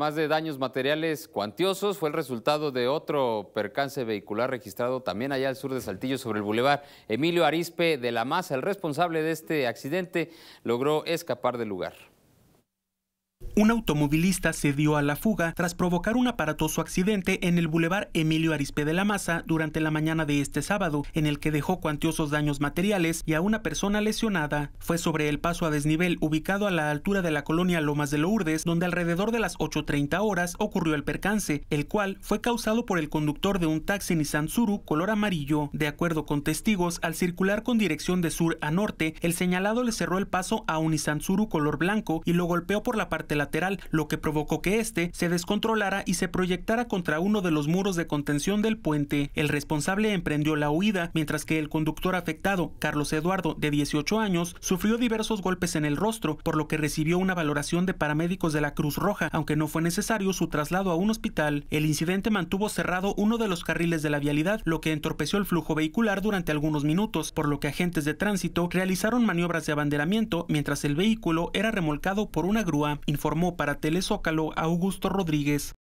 más de daños materiales cuantiosos. Fue el resultado de otro percance vehicular registrado también allá al sur de Saltillo sobre el bulevar Emilio Arispe de la masa. El responsable de este accidente logró escapar del lugar. Un automovilista se dio a la fuga tras provocar un aparatoso accidente en el bulevar Emilio Arispe de la Maza durante la mañana de este sábado, en el que dejó cuantiosos daños materiales y a una persona lesionada. Fue sobre el paso a desnivel ubicado a la altura de la colonia Lomas de Lourdes, donde alrededor de las 8.30 horas ocurrió el percance, el cual fue causado por el conductor de un taxi Nissan color amarillo. De acuerdo con testigos, al circular con dirección de sur a norte, el señalado le cerró el paso a un Nissan color blanco y lo golpeó por la parte lateral, lo que provocó que este se descontrolara y se proyectara contra uno de los muros de contención del puente. El responsable emprendió la huida, mientras que el conductor afectado, Carlos Eduardo, de 18 años, sufrió diversos golpes en el rostro, por lo que recibió una valoración de paramédicos de la Cruz Roja, aunque no fue necesario su traslado a un hospital. El incidente mantuvo cerrado uno de los carriles de la vialidad, lo que entorpeció el flujo vehicular durante algunos minutos, por lo que agentes de tránsito realizaron maniobras de abanderamiento mientras el vehículo era remolcado por una grúa informó para Telezócalo Augusto Rodríguez.